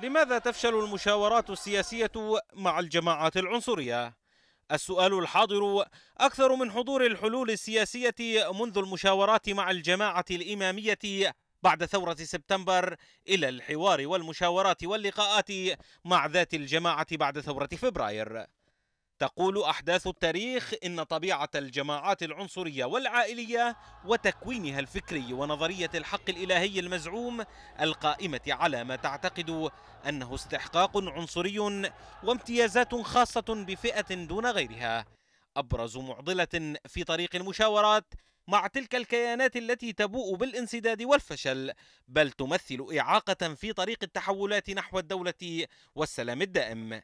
لماذا تفشل المشاورات السياسية مع الجماعات العنصرية؟ السؤال الحاضر أكثر من حضور الحلول السياسية منذ المشاورات مع الجماعة الإمامية بعد ثورة سبتمبر إلى الحوار والمشاورات واللقاءات مع ذات الجماعة بعد ثورة فبراير تقول احداث التاريخ ان طبيعه الجماعات العنصريه والعائليه وتكوينها الفكري ونظريه الحق الالهي المزعوم القائمه على ما تعتقد انه استحقاق عنصري وامتيازات خاصه بفئه دون غيرها ابرز معضله في طريق المشاورات مع تلك الكيانات التي تبوء بالانسداد والفشل بل تمثل اعاقه في طريق التحولات نحو الدوله والسلام الدائم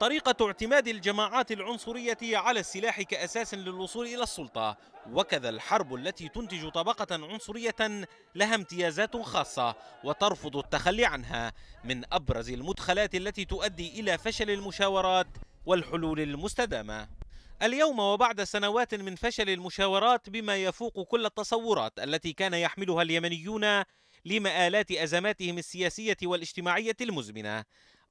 طريقة اعتماد الجماعات العنصرية على السلاح كأساس للوصول إلى السلطة وكذا الحرب التي تنتج طبقة عنصرية لها امتيازات خاصة وترفض التخلي عنها من أبرز المدخلات التي تؤدي إلى فشل المشاورات والحلول المستدامة اليوم وبعد سنوات من فشل المشاورات بما يفوق كل التصورات التي كان يحملها اليمنيون لمآلات أزماتهم السياسية والاجتماعية المزمنة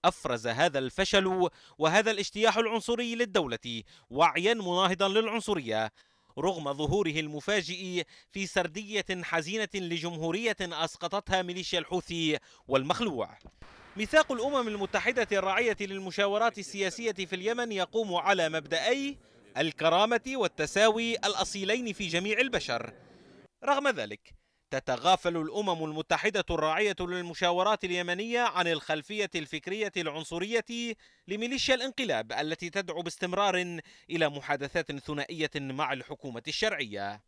أفرز هذا الفشل وهذا الاجتياح العنصري للدولة وعيا مناهضا للعنصرية رغم ظهوره المفاجئ في سردية حزينة لجمهورية أسقطتها ميليشيا الحوثي والمخلوع ميثاق الأمم المتحدة الراعية للمشاورات السياسية في اليمن يقوم على مبدأي الكرامة والتساوي الأصيلين في جميع البشر رغم ذلك تتغافل الامم المتحده الراعيه للمشاورات اليمنيه عن الخلفيه الفكريه العنصريه لميليشيا الانقلاب التي تدعو باستمرار الى محادثات ثنائيه مع الحكومه الشرعيه